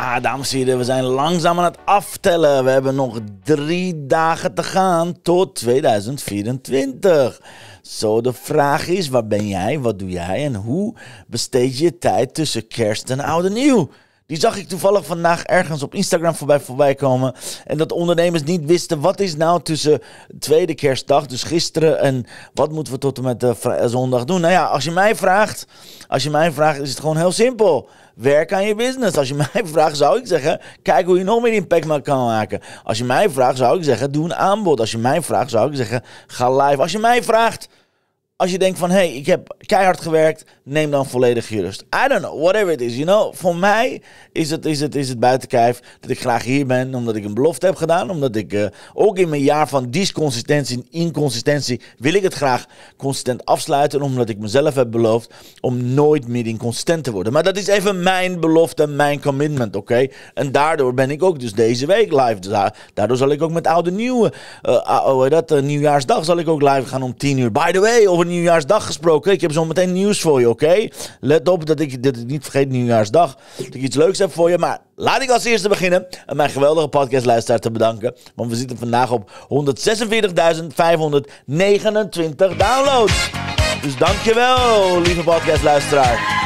Ah dames en heren, we zijn langzaam aan het aftellen. We hebben nog drie dagen te gaan tot 2024. Zo, de vraag is: waar ben jij? Wat doe jij? En hoe besteed je tijd tussen kerst en oud en nieuw? Die zag ik toevallig vandaag ergens op Instagram voorbij, voorbij komen. En dat ondernemers niet wisten wat is nou tussen tweede kerstdag, dus gisteren, en wat moeten we tot en met de eh, eh, zondag doen. Nou ja, als je mij vraagt, als je mij vraagt is het gewoon heel simpel. Werk aan je business. Als je mij vraagt, zou ik zeggen: kijk hoe je nog meer impact kan maken. Als je mij vraagt, zou ik zeggen: doe een aanbod. Als je mij vraagt, zou ik zeggen: ga live. Als je mij vraagt, als je denkt van, hé, hey, ik heb keihard gewerkt, neem dan volledig je rust. I don't know, whatever it is, you know. Voor mij is het, is het, is het buiten kijf dat ik graag hier ben, omdat ik een belofte heb gedaan. Omdat ik eh, ook in mijn jaar van disconsistentie en inconsistentie wil ik het graag consistent afsluiten. Omdat ik mezelf heb beloofd om nooit meer inconsistent te worden. Maar dat is even mijn belofte, mijn commitment, oké. En daardoor ben ik ook dus deze week live. Dus ah, daardoor zal ik ook met oude nieuwe, uh, uh, dat, eh, nieuwjaarsdag zal ik ook live gaan om 10 uur. By the way, over Nieuwjaarsdag gesproken. Ik heb zo meteen nieuws voor je, oké? Let op dat ik dit niet vergeet, Nieuwjaarsdag. Dat ik iets leuks heb voor je. Maar laat ik als eerste beginnen en mijn geweldige podcastluisteraar te bedanken. Want we zitten vandaag op 146.529 downloads. Dus dankjewel, lieve podcastluisteraar.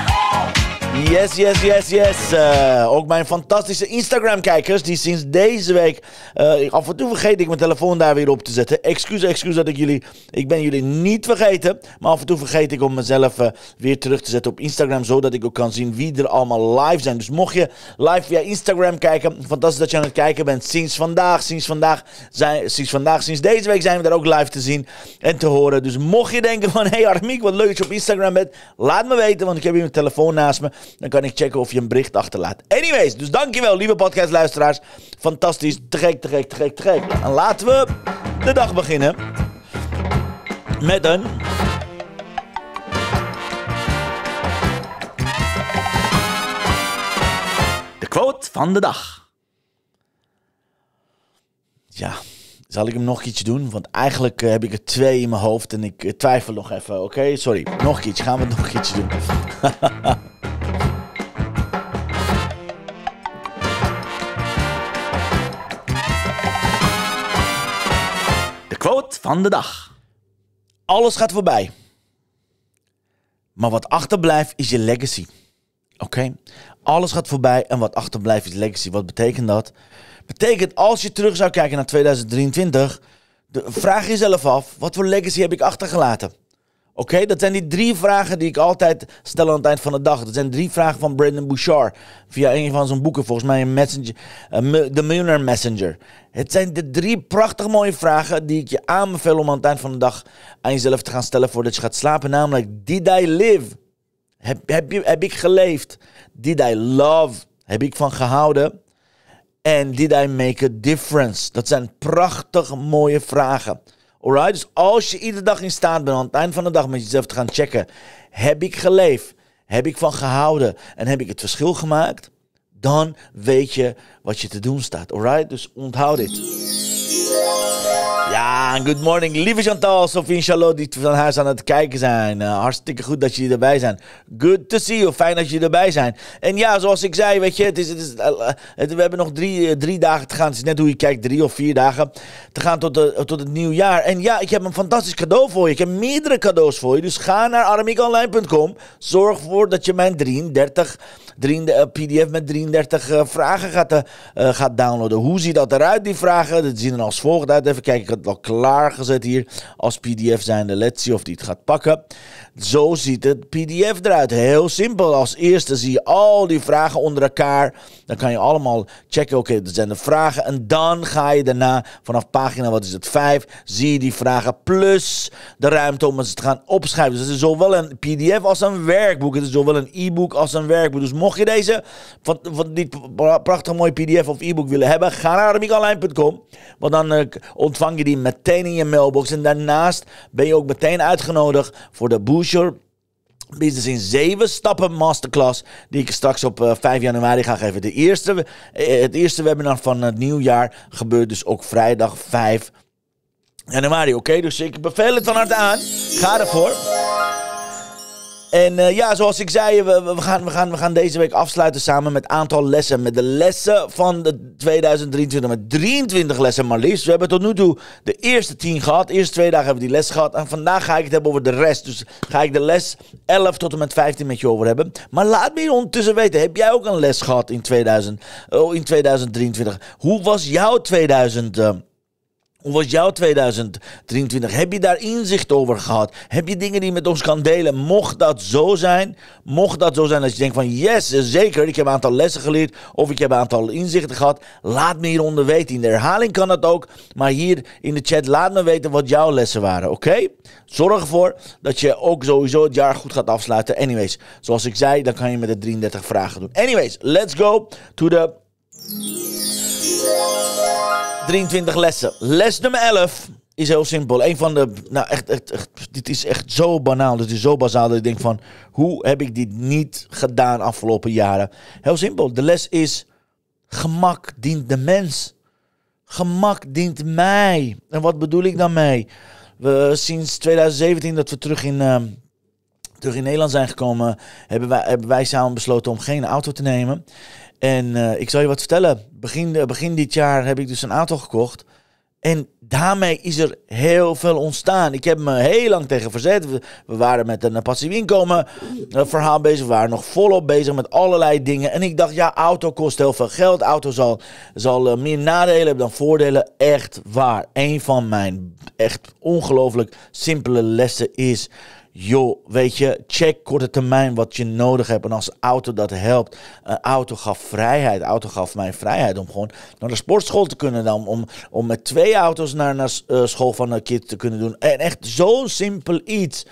Yes, yes, yes, yes. Eh, ook mijn fantastische Instagram-kijkers die sinds deze week... Eh, af en toe vergeet ik mijn telefoon daar weer op te zetten. Excuus, excuus dat ik jullie... Ik ben jullie niet vergeten. Maar af en toe vergeet ik om mezelf eh, weer terug te zetten op Instagram. Zodat ik ook kan zien wie er allemaal live zijn. Dus mocht je live via Instagram kijken... Fantastisch dat je aan het kijken bent sinds vandaag. Sinds vandaag, zijn, sinds vandaag, sinds deze week zijn we daar ook live te zien en te horen. Dus mocht je denken van... Hé hey Armiek, wat leuk dat je op Instagram bent. Laat me weten, want ik heb hier mijn telefoon naast me. Dan kan ik checken of je een bericht achterlaat. Anyways, dus dankjewel lieve podcastluisteraars. Fantastisch. Te gek, te gek, te gek, te gek. En laten we de dag beginnen. Met een... De quote van de dag. Ja, zal ik hem nog iets doen? Want eigenlijk eh, heb ik er twee in mijn hoofd en ik eh, twijfel nog even. Oké, sorry. Nog iets. Gaan we nog iets doen? van de dag. Alles gaat voorbij. Maar wat achterblijft is je legacy. Oké? Alles gaat voorbij en wat achterblijft is legacy. Wat betekent dat? Betekent als je terug zou kijken naar 2023, de, vraag jezelf af: wat voor legacy heb ik achtergelaten? Oké, dat zijn die drie vragen die ik altijd stel aan het eind van de dag. Dat zijn drie vragen van Brandon Bouchard. Via een van zijn boeken, volgens mij een messenger, eh, The Millionaire Messenger. Het zijn de drie prachtig mooie vragen die ik je aanbevel om aan het eind van de dag aan jezelf te gaan stellen voordat je gaat slapen. Namelijk, did I live? Heb, heb, heb ik geleefd? Did I love? Heb ik van gehouden? En did I make a difference? Dat zijn prachtig mooie vragen. Alright? Dus als je iedere dag in staat bent aan het eind van de dag met jezelf te gaan checken: heb ik geleefd? Heb ik van gehouden? En heb ik het verschil gemaakt? Dan weet je wat je te doen staat. Alright? Dus onthoud dit. Ja, good morning, lieve Chantal, Sophie en Charlotte die van huis aan het kijken zijn. Eh, hartstikke goed dat jullie erbij zijn. Good to see you, fijn dat jullie erbij zijn. En ja, zoals ik zei, weet je, het is, het eh, we hebben nog drie, eh, drie dagen te gaan. Het is net hoe je kijkt, drie of vier dagen te gaan tot, de, tot het En ja, ik heb een fantastisch cadeau voor je. Ik heb meerdere cadeaus voor je. Dus ga naar aramiekonline.com. Zorg ervoor dat je mijn 33 eh, PDF met 33 eh, vragen gaat, eh, gaat downloaden. Hoe ziet dat eruit, die vragen? Dat zien er als volgt uit. Even kijken, ik heb het al klaargezet hier als PDF zijnde. Let's see of die het gaat pakken. Zo ziet het PDF eruit. Heel simpel. Als eerste zie je al die vragen onder elkaar. Dan kan je allemaal checken. Oké, dat zijn de vragen. En dan ga je daarna vanaf pagina, wat is het, 5, zie je die vragen. Plus de ruimte om ze te gaan opschrijven. Dus het is zowel een PDF als een werkboek. Het is zowel een e-book als een werkboek. Dus mocht je deze van, van die prachtig mooie pdf of e-book willen hebben, ga naar aramicanlijn.com. Want dan eh, ontvang je die meteen in je mailbox. En daarnaast ben je ook meteen uitgenodigd voor de Booster Business in 7 stappen masterclass. Die ik straks op 5 eh, januari ga geven. De eerste, eh, het eerste webinar van het nieuwjaar gebeurt dus ook vrijdag 5 januari. Oké, dus ik beveel het van harte aan. Ga ervoor. En eh, ja, zoals ik zei, we, gaan, we, gaan, we gaan deze week afsluiten samen met een aantal lessen. Met de lessen van de 2023, met 23 lessen maar liefst. We hebben tot nu toe de eerste 10 gehad. De eerste twee dagen hebben we die les gehad. En vandaag ga ik het hebben over de rest. Dus ga ik de les 11 tot en met 15 met je over hebben. Maar laat me ondertussen weten, heb jij ook een les gehad in, 2000, oh, in 2023? Hoe was jouw 2000? Hoe was jouw 2023? Heb je daar inzicht over gehad? Heb je dingen die je met ons kan delen? Mocht dat zo zijn, mocht dat zo zijn dat je denkt van yes, zeker, ik heb een aantal lessen geleerd of ik heb een aantal inzichten gehad, laat me hieronder weten. In de herhaling kan dat ook, maar hier in de chat laat me weten wat jouw lessen waren, oké? Zorg ervoor dat je ook sowieso het jaar goed gaat afsluiten. Anyways, zoals ik zei, dan kan je met de 33 vragen doen. Anyways, let's go to the... 23 lessen. Les nummer 11 is heel simpel. Een van de. Nou, echt, echt, Dit is echt zo banaal. Dit is zo bazaal dat ik denk van. Hoe heb ik dit niet gedaan afgelopen jaren? Heel simpel. De les is. Gemak dient de mens. Gemak dient mij. En wat bedoel ik daarmee? We, sinds 2017 dat we terug in. Ehm, terug in Nederland zijn gekomen, hebben wij, hebben wij samen besloten om geen auto te nemen. En eh, ik zal je wat vertellen. Begin, eh, begin dit jaar heb ik dus een auto gekocht. En daarmee is er heel veel ontstaan. Ik heb me heel lang tegen verzet. We, waren met een eh, passief inkomen verhaal bezig. We waren nog volop bezig met allerlei dingen. En ik dacht, ja, auto kost heel veel geld. Auto zal, zal meer nadelen hebben dan voordelen. Echt waar. Een van mijn echt ongelooflijk simpele lessen is joh, weet je, check korte termijn wat je nodig hebt. En als auto dat helpt, Een auto gaf vrijheid. Auto gaf mij vrijheid om gewoon naar de sportschool te kunnen. Dan, om, om met twee auto's naar, naar eh, school van een kind te kunnen doen. En echt zo simpel iets.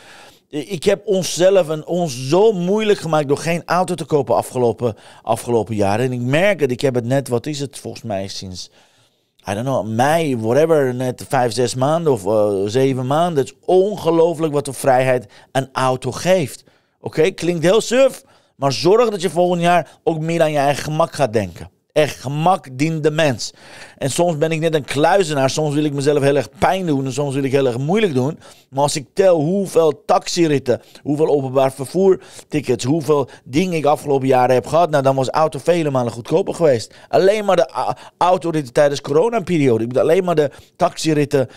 Ik heb onszelf en ons zo moeilijk gemaakt door geen auto te kopen afgelopen, afgelopen jaren. En ik merk het, ik heb het net, wat is het volgens mij sinds I don't know, mei, whatever, net vijf, zes maanden of uh, zeven maanden. Het is ongelooflijk wat de vrijheid een auto geeft. Oké, klinkt heel suf, maar zorg dat je volgend jaar ook meer aan je eigen gemak gaat denken. Echt, gemak dient de mens. En soms ben ik net een kluizenaar. Soms wil ik mezelf heel erg pijn doen. En soms wil ik heel erg moeilijk doen. Maar als ik tel hoeveel taxiritten, hoeveel openbaar vervoer tickets, hoeveel dingen ik afgelopen jaren heb gehad. Nou, dan was auto vele malen goedkoper geweest. Alleen maar de autoritten tijdens coronaperiode. Ik bedoel, alleen maar de taxiritten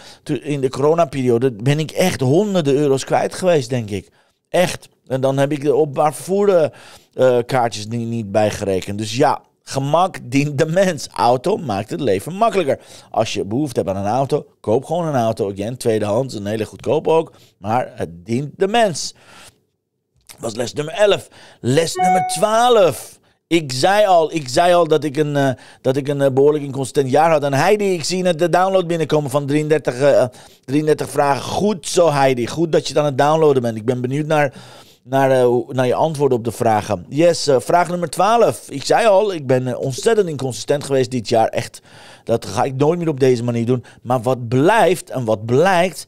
in de coronaperiode. Ben ik echt honderden euro's kwijt geweest, denk ik. Echt. En dan heb ik de openbaar vervoer eh, eh, kaartjes niet, niet bijgerekend. Dus ja, Gemak dient de mens. Auto maakt het leven makkelijker. Als je behoefte hebt aan een auto, koop gewoon een auto. Again, tweedehands, een hele goedkoop ook. Maar het dient de mens. Dat was les nummer 11. Les nummer 12. Ik zei al, ik zei al dat ik een, eh, dat ik een uh, behoorlijk inconsistent jaar had. En Heidi, ik zie net de download binnenkomen van 33, 33 eh, vragen. Goed zo, Heidi. Goed dat je dan aan het downloaden bent. Ik ben benieuwd naar naar, eh, naar je antwoorden op de vragen. Yes, eh, vraag nummer 12. Ik zei al, ik ben eh, ontzettend inconsistent geweest dit jaar. Echt, dat ga ik nooit meer op deze manier doen. Maar wat blijft en wat blijkt.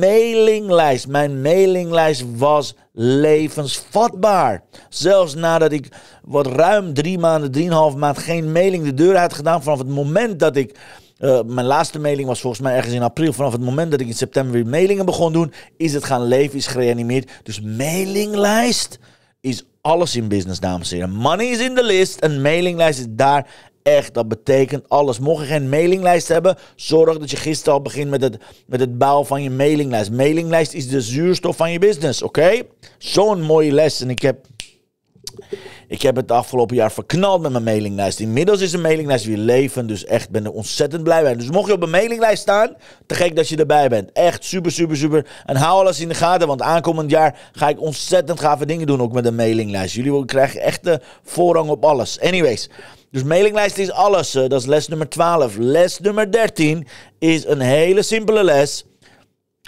Mailinglijst. Mijn mailinglijst was levensvatbaar. Zelfs nadat ik wat ruim drie maanden, drieënhalf maand geen mailing de deur had gedaan. Vanaf het moment dat ik eh, mijn laatste mailing was volgens mij ergens in april. Vanaf het moment dat ik in september weer mailingen begon doen, is het gaan leven, is gereanimeerd. Dus mailinglijst is alles in business, dames en heren. Money is in the list. Een mailinglijst is daar echt. Dat betekent alles. Mocht je geen mailinglijst hebben, zorg dat je gisteren al begint met het, met het bouwen van je mailinglijst. Mailinglijst is de zuurstof van je business, oké? Zo'n mooie les. En ik heb ik heb het afgelopen jaar verknald met mijn mailinglijst. Inmiddels is de mailinglijst weer leven, Dus echt ben er ontzettend blij mee. Dus mocht je op een mailinglijst staan, te gek dat je erbij bent. Echt super, super, super. En hou alles in de gaten. Want aankomend jaar ga ik ontzettend gave dingen doen. Ook met de mailinglijst. Jullie krijgen echt de voorrang op alles. Anyways. Dus mailinglijst is alles. Eh, dat is les nummer 12. Les nummer 13 is een hele simpele les.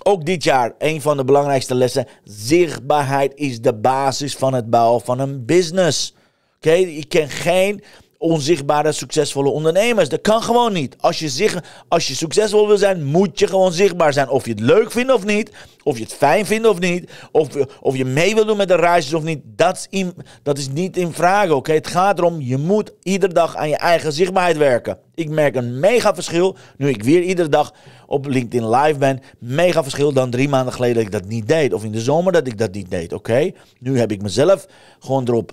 Ook dit jaar, een van de belangrijkste lessen. Zichtbaarheid is de basis van het bouwen van een business. Oké, okay? je kan geen onzichtbare, succesvolle ondernemers. Dat kan gewoon niet. Als je, zich, als je succesvol wil zijn, moet je gewoon zichtbaar zijn. Of je het leuk vindt of niet. Of je het fijn vindt of niet. Of, of je mee wilt doen met de reisjes of niet. Dat is, in, dat is niet in vraag, oké? Het gaat erom, je moet iedere dag aan je eigen zichtbaarheid werken. Ik merk een mega verschil nu ik weer iedere dag op LinkedIn live ben. Mega verschil dan drie maanden geleden dat ik dat niet deed. Of in de zomer dat ik dat niet deed, oké? Nu heb ik mezelf gewoon erop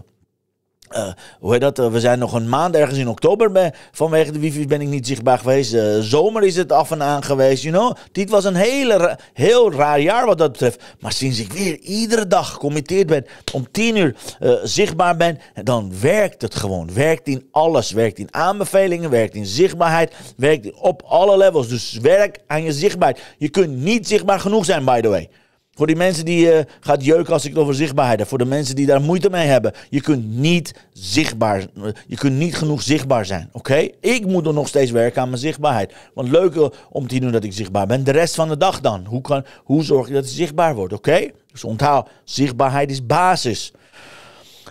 eh, hoe dat? Eh, we zijn nog een maand ergens in oktober. Bij, vanwege de wifi ben ik niet zichtbaar geweest. Eh, zomer is het af en aan geweest. You know? Dit was een hele heel raar jaar wat dat betreft. Maar sinds ik weer iedere dag gecommitteerd ben, om tien uur zichtbaar ben, dan werkt het gewoon. Werkt in alles. Werkt in aanbevelingen, werkt in zichtbaarheid, werkt op alle levels. Dus werk aan je zichtbaarheid. Je kunt niet zichtbaar genoeg zijn, by the way. Voor die mensen die uh, gaat jeuken als ik het over zichtbaarheid heb. Voor de mensen die daar moeite mee hebben. Je kunt niet zichtbaar eh, Je kunt niet genoeg zichtbaar zijn. Oké? Ik moet er nog steeds werken aan mijn zichtbaarheid. Want leuk eh, om te doen dat ik zichtbaar ben. De rest van de dag dan. Hoe, kan, hoe zorg je dat je zichtbaar wordt? Oké? Dus onthoud, zichtbaarheid is basis.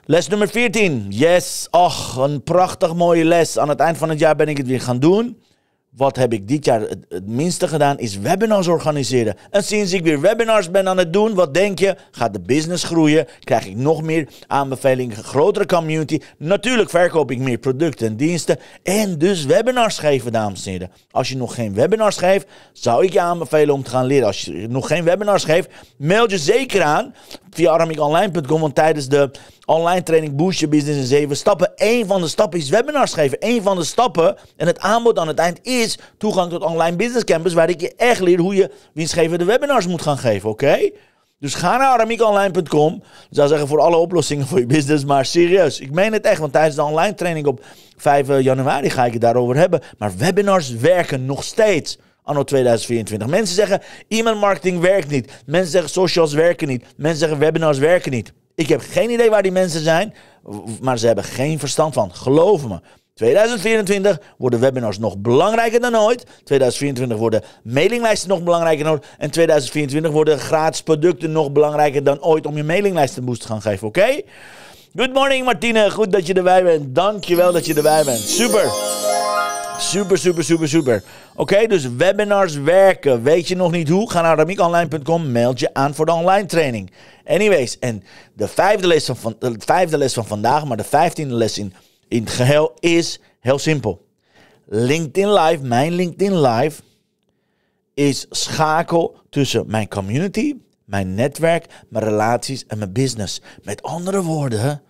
Les nummer 14. Yes. Ach, een prachtig mooie les. Aan het eind van het jaar ben ik het weer gaan doen wat heb ik dit jaar het, minste gedaan, is webinars organiseren. En sinds ik weer webinars ben aan het doen, wat denk je? Gaat de business groeien? Krijg ik nog meer aanbevelingen, grotere community? Natuurlijk verkoop ik meer producten en diensten. En dus webinars geven, dames en heren. Als je nog geen webinars geeft, zou ik je aanbevelen om te gaan leren. Als je nog geen webinars geeft, meld je zeker aan via aramiconline.com. Want tijdens de online training Boost je Business in 7 stappen, Een van de stappen is webinars geven. Eén van de stappen en het aanbod aan het eind is toegang tot online business campus, waar ik je echt leer hoe je winstgevende webinars moet gaan geven, oké? Dus ga naar aramiekonline.com. Ik zou zeggen voor alle oplossingen voor je business. Maar serieus, ik meen het echt. Want tijdens de online training op 5 eh, januari ga ik het daarover hebben. Maar webinars werken nog steeds anno 2024. Mensen zeggen, e-mail marketing werkt niet. Mensen zeggen, socials werken niet. Mensen zeggen, webinars werken niet. Ik heb geen idee waar die mensen zijn, maar ze hebben geen verstand van. Geloof me. 2024 worden webinars nog belangrijker dan ooit. 2024 worden mailinglijsten nog belangrijker dan ooit. En 2024 worden gratis producten nog belangrijker dan ooit om je mailinglijst een boost te gaan geven, oké? Good morning Martine, goed dat je erbij bent. Dankjewel dat je erbij bent. Super. Super, super, super, super. Oké, dus webinars werken. Weet je nog niet hoe? Ga naar ramiekonline.com, meld je aan voor de online training. Anyways, en de vijfde les van, van, de les van vandaag, maar de vijftiende les in, in het geheel is heel simpel. LinkedIn Live, mijn LinkedIn Live, is schakel tussen mijn community, mijn netwerk, mijn relaties en mijn business. Met andere woorden,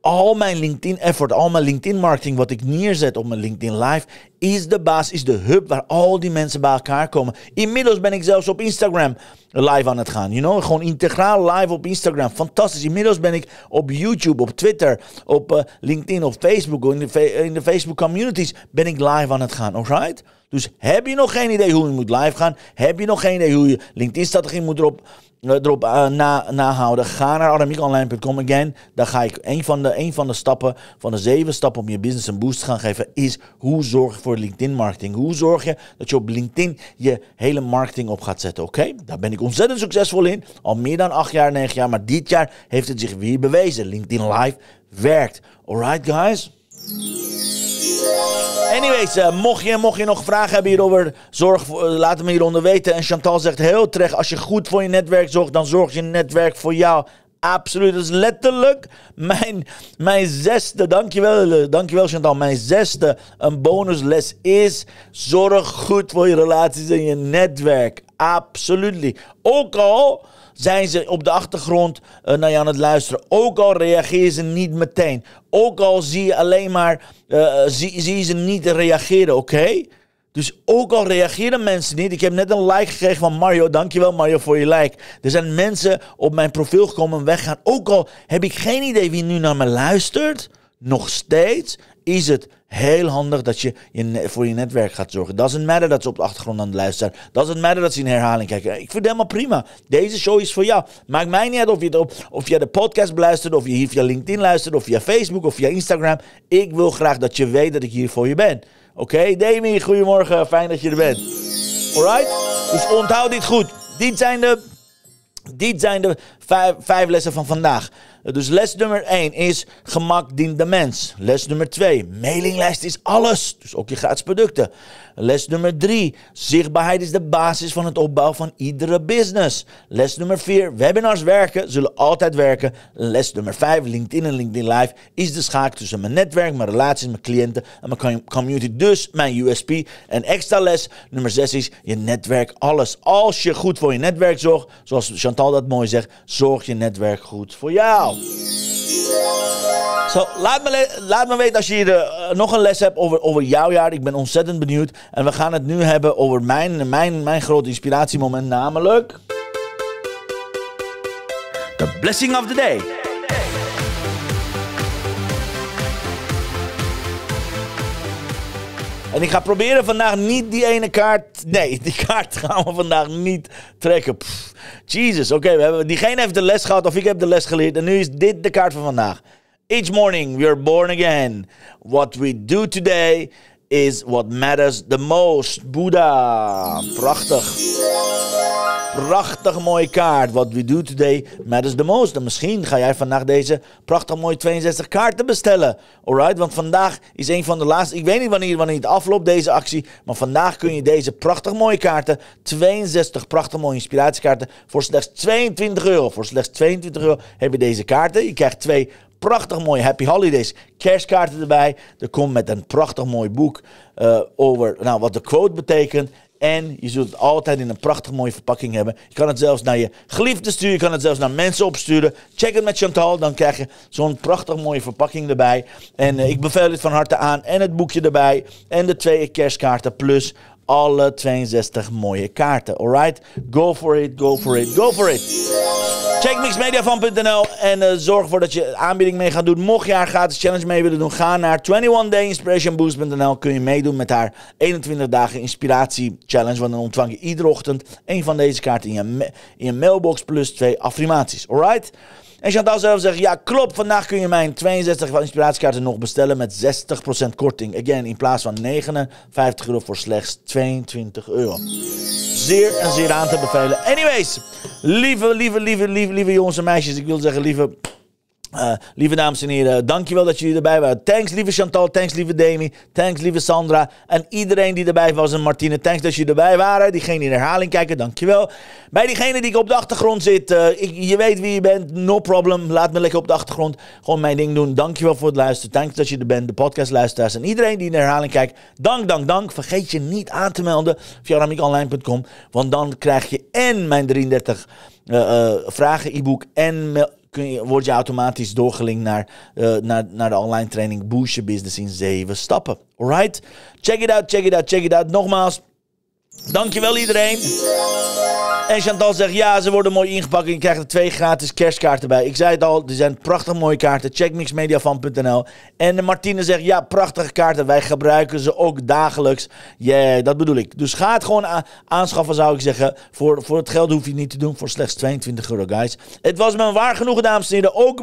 al mijn LinkedIn effort, al mijn LinkedIn marketing, wat ik neerzet op mijn LinkedIn Live, is de baas, is de hub waar al die mensen bij elkaar komen. Inmiddels ben ik zelfs op Instagram live aan het gaan. You know? Gewoon integraal live op Instagram. Fantastisch. Inmiddels ben ik op YouTube, op Twitter, op eh, LinkedIn, op Facebook, in de, in de Facebook communities ben ik live aan het gaan. Alright? Dus heb je nog geen idee hoe je moet live gaan? Heb je nog geen idee hoe je LinkedIn-strategie moet erop eh, erop uh, na, houden. Ga naar aramiekonline.com again. Daar ga ik een van, de, een van de stappen, van de zeven stappen om je business een boost te gaan geven, is hoe zorg je voor LinkedIn marketing? Hoe zorg je dat je op LinkedIn je hele marketing op gaat zetten, oké? Daar ben ik ontzettend succesvol in. Al meer dan acht jaar, negen jaar, maar dit jaar heeft het zich weer bewezen. LinkedIn Live werkt. Alright guys? Anyways, eh, mocht, je, mocht je nog vragen hebben hierover, zorg, uh, laat hem hieronder weten. En Chantal zegt heel terecht, als je goed voor je netwerk zorgt, dan zorgt je netwerk voor jou. Absoluut, dat is letterlijk mijn, mijn zesde, dankjewel, eh, dankjewel Chantal, mijn zesde, een bonusles is, zorg goed voor je relaties en je netwerk. Absoluut. Ook al zijn ze op de achtergrond eh, naar je aan het luisteren. Ook al reageren ze niet meteen. Ook al zie je alleen maar, eh, zie, zie ze niet reageren, oké? Dus ook al reageren mensen niet. Ik heb net een like gekregen van Mario. Dankjewel Mario voor je like. Er zijn mensen op mijn profiel gekomen en weggaan. Ook al heb ik geen idee wie nu naar me luistert. Nog steeds is het heel handig dat je, je voor je netwerk gaat zorgen. Doesn't matter dat ze op de achtergrond aan de luisteren zijn. Doesn't matter dat ze in herhaling kijken. Ik vind het helemaal prima. Deze show is voor jou. Maakt mij niet uit of je, op, of je de podcast beluistert, of je hier via LinkedIn luistert, of via Facebook, of via Instagram. Ik wil graag dat je weet dat ik hier voor je ben. Oké, okay? Demi, goedemorgen. Fijn dat je er bent. Alright? Dus onthoud dit goed. Dit zijn de, dit zijn de vijf lessen van vandaag. Eh, dus les nummer 1 is gemak dient de mens. Les nummer 2, mailinglijst is alles. Dus ook je gratis producten. Les nummer 3. zichtbaarheid is de basis van het opbouwen van iedere business. Les nummer 4, webinars werken, zullen altijd werken. Les nummer 5, LinkedIn en LinkedIn Live is de schaak tussen mijn netwerk, mijn relaties, mijn cliënten en mijn community. Dus mijn USP. En extra les nummer 6 is je netwerk alles. Als je goed voor je netwerk zorgt, zoals Chantal dat mooi zegt, zorg je netwerk goed voor jou. Zo, laat me, laat me weten als je hier, eh, nog een les hebt over, over jouw jaar. Ik ben ontzettend benieuwd. En we gaan het nu hebben over mijn, mijn, mijn groot inspiratiemoment, namelijk. The blessing of the day. En ik ga proberen vandaag niet die ene kaart. Nee, die kaart gaan we vandaag niet trekken. Jesus, oké, we hebben diegene heeft de les gehad of ik heb de les geleerd. En nu is dit de kaart van vandaag. Each morning we are born again. What we do today is what matters the most. Boeddha. Prachtig. Prachtig mooie kaart. What we do today matters the most. En misschien ga jij vandaag deze prachtig mooie 62 kaarten bestellen. Alright, want vandaag is een van de laatste. Ik weet niet wanneer, wanneer het afloopt, deze actie. Maar vandaag kun je deze prachtig mooie kaarten, 62 prachtig mooie inspiratiekaarten, voor slechts 22 euro. Voor slechts 22 euro heb je deze kaarten. Je krijgt twee prachtig mooi Happy Holidays kerstkaarten erbij. Er komt met een prachtig mooi boek eh, over nou, wat de quote betekent. En je zult het altijd in een prachtig mooie verpakking hebben. Je kan het zelfs naar je geliefde sturen. Je kan het zelfs naar mensen opsturen. Check het met Chantal. Dan krijg je zo'n prachtig mooie verpakking erbij. En eh, ik beveel dit van harte aan. En het boekje erbij. En de twee kerstkaarten. Plus alle 62 mooie kaarten. Alright? Go for it, go for it, go for it. Check mixmediafan.nl en eh, zorg ervoor dat je aanbieding mee gaat doen. Mocht je haar gratis challenge mee willen doen, ga naar 21dayinspirationboost.nl. Kun je meedoen met haar 21 dagen inspiratie challenge. Want dan ontvang je iedere ochtend een van deze kaarten in je, in je mailbox plus twee affirmaties. Alright? En Chantal zelf zegt, ja klopt, vandaag kun je mijn 62 inspiratiekaarten nog bestellen met 60% korting. Again, in plaats van 59 euro voor slechts 22 euro. Zeer en zeer aan te bevelen. Anyways, lieve, lieve, lieve, lieve, lieve jongens en meisjes. Ik wil zeggen, lieve eh, lieve dames en heren, dankjewel dat jullie erbij waren. Thanks lieve Chantal, thanks lieve Demi, thanks lieve Sandra en iedereen die erbij was en Martine. Thanks dat jullie erbij waren. Diegenen die in herhaling kijken, dankjewel. Bij diegene die ik op de achtergrond zit, eh, ik, je weet wie je bent, no problem. Laat me lekker op de achtergrond gewoon mijn ding doen. Dankjewel voor het luisteren, thanks dat je er bent, de podcastluisteraars en iedereen die in herhaling kijkt. Dank, dank, dank. Vergeet je niet aan te melden via ramiekonline.com, want dan krijg je en mijn 33 eh, vragen e-book en kun je, word je automatisch doorgelinkt naar, eh, naar, naar de online training Boost Business in 7 stappen. Alright? Check it out, check it out, check it out. Nogmaals, dankjewel iedereen. En Chantal zegt, ja, ze worden mooi ingepakt en je krijgt er twee gratis kerstkaarten bij. Ik zei het al, er zijn prachtig mooie kaarten. Checkmixmediafan.nl En Martine zegt, ja, prachtige kaarten. Wij gebruiken ze ook dagelijks. Yeah, dat bedoel ik. Dus ga het gewoon aanschaffen, zou ik zeggen. Voor, voor het geld hoef je het niet te doen, voor slechts 22 euro, guys. Het was me waar genoegen, dames en heren. Ook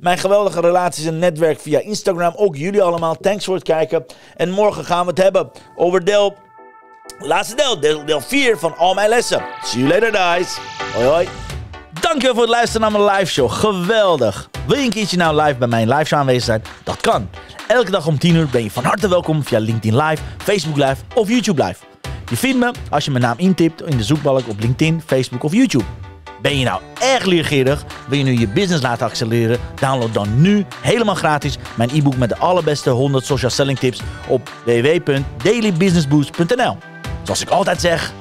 mijn geweldige relaties en netwerk via Instagram. Ook jullie allemaal. Thanks voor het kijken. En morgen gaan we het hebben over Delp. Laatste deel, deel, deel 4 van al mijn lessen. See you later, guys. Hoi, hoi. Dankjewel voor het luisteren naar mijn live show. Geweldig. Wil je een keertje nou live bij mijn live show aanwezig zijn? Dat kan. Elke dag om 10 uur ben je van harte welkom via LinkedIn Live, Facebook Live of YouTube Live. Je vindt me als je mijn naam intipt in de zoekbalk op LinkedIn, Facebook of YouTube. Ben je nou erg leergierig? Wil je nu je business laten accelereren? Download dan nu helemaal gratis mijn e-book met de allerbeste 100 social selling tips op www.dailybusinessboost.nl. Zoals ik altijd zeg,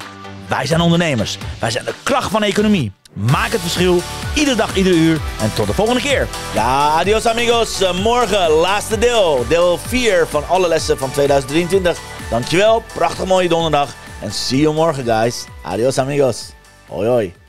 wij zijn ondernemers. Wij zijn de kracht van de economie. Maak het verschil, iedere dag, ieder uur. En tot de volgende keer. Ja, adios amigos. Eh, morgen, laatste deel. Deel 4 van alle lessen van 2023. Dankjewel, prachtig mooie donderdag. En see you morgen, guys. Adios amigos. Hoi hoi.